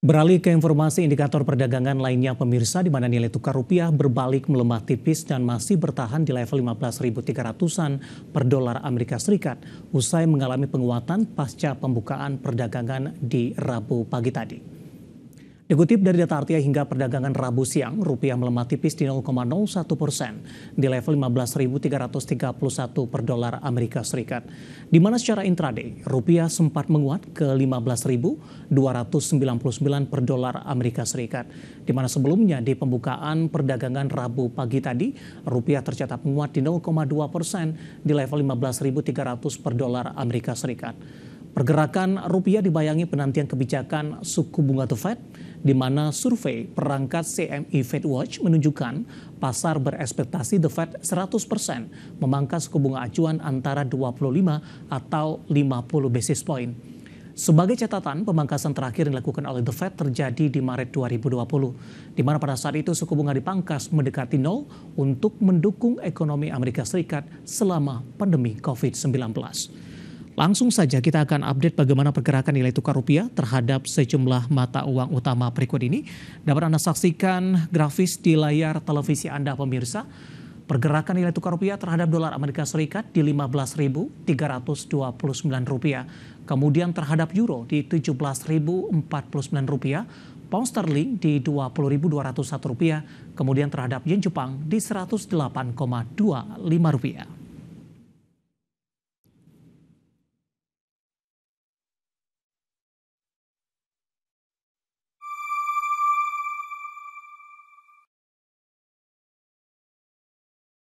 Beralih ke informasi indikator perdagangan lainnya pemirsa di mana nilai tukar rupiah berbalik melemah tipis dan masih bertahan di level 15.300-an per dolar Amerika Serikat usai mengalami penguatan pasca pembukaan perdagangan di Rabu pagi tadi. Dikutip dari data Artia hingga perdagangan Rabu siang, rupiah melemah tipis di 0,01 persen di level 15.331 per dolar Amerika Serikat. Di mana secara intraday, rupiah sempat menguat ke 15.299 per dolar Amerika Serikat. Di mana sebelumnya di pembukaan perdagangan Rabu pagi tadi, rupiah tercatat menguat di 0,2 persen di level 15.300 per dolar Amerika Serikat. Pergerakan rupiah dibayangi penantian kebijakan suku bunga The Fed, di mana survei perangkat CME Fed Watch menunjukkan pasar berekspektasi The Fed 100% memangkas suku bunga acuan antara 25 atau 50 basis point. Sebagai catatan, pemangkasan terakhir yang dilakukan oleh The Fed terjadi di Maret 2020, di mana pada saat itu suku bunga dipangkas mendekati nol untuk mendukung ekonomi Amerika Serikat selama pandemi COVID-19. Langsung saja kita akan update bagaimana pergerakan nilai tukar rupiah terhadap sejumlah mata uang utama berikut ini. Dapat Anda saksikan grafis di layar televisi Anda pemirsa. Pergerakan nilai tukar rupiah terhadap dolar Amerika Serikat di 15.329 rupiah. Kemudian terhadap euro di 17.049 rupiah. Pound sterling di 20.201 rupiah. Kemudian terhadap yen Jepang di 108,25 rupiah.